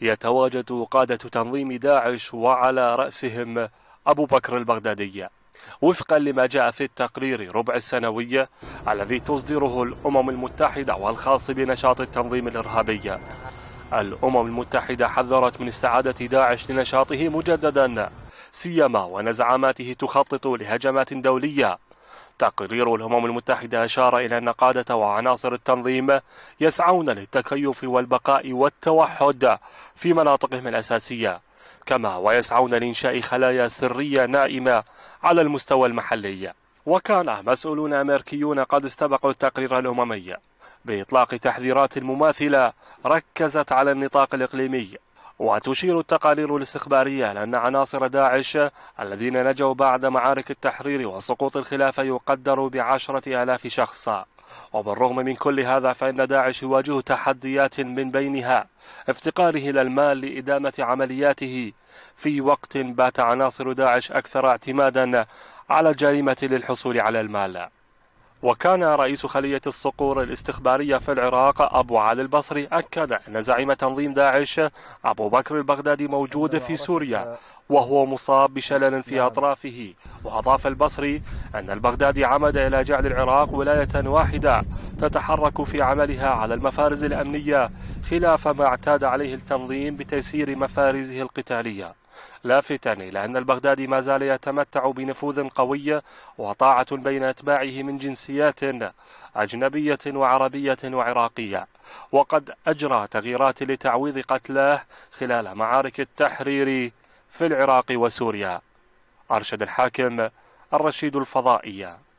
يتواجد قادة تنظيم داعش وعلى رأسهم أبو بكر البغدادي وفقا لما جاء في التقرير ربع السنوي الذي تصدره الأمم المتحدة والخاص بنشاط التنظيم الإرهابي الأمم المتحدة حذرت من استعادة داعش لنشاطه مجددا سيما ونزعماته تخطط لهجمات دولية تقرير الأمم المتحدة أشار إلى أن قادة وعناصر التنظيم يسعون للتكيف والبقاء والتوحد في مناطقهم الأساسية كما ويسعون لإنشاء خلايا سرية نائمة على المستوى المحلي وكان مسؤولون أمريكيون قد استبقوا التقرير الأممي بإطلاق تحذيرات مماثلة ركزت على النطاق الإقليمي وتشير التقارير الاستخبارية لأن عناصر داعش الذين نجوا بعد معارك التحرير وسقوط الخلافة يقدر بعشرة آلاف شخص وبالرغم من كل هذا فإن داعش يواجه تحديات من بينها افتقاره إلى المال لإدامة عملياته في وقت بات عناصر داعش أكثر اعتمادا على الجريمة للحصول على المال وكان رئيس خلية الصقور الاستخبارية في العراق أبو علي البصري أكد أن زعيم تنظيم داعش أبو بكر البغدادي موجود في سوريا وهو مصاب بشلل في أطرافه وأضاف البصري أن البغدادي عمد إلى جعل العراق ولاية واحدة تتحرك في عملها على المفارز الأمنية خلاف ما اعتاد عليه التنظيم بتيسير مفارزه القتالية لافتا إلى أن البغدادي ما زال يتمتع بنفوذ قوي وطاعة بين أتباعه من جنسيات أجنبية وعربية وعراقية وقد أجرى تغييرات لتعويض قتلاه خلال معارك التحرير في العراق وسوريا أرشد الحاكم الرشيد الفضائي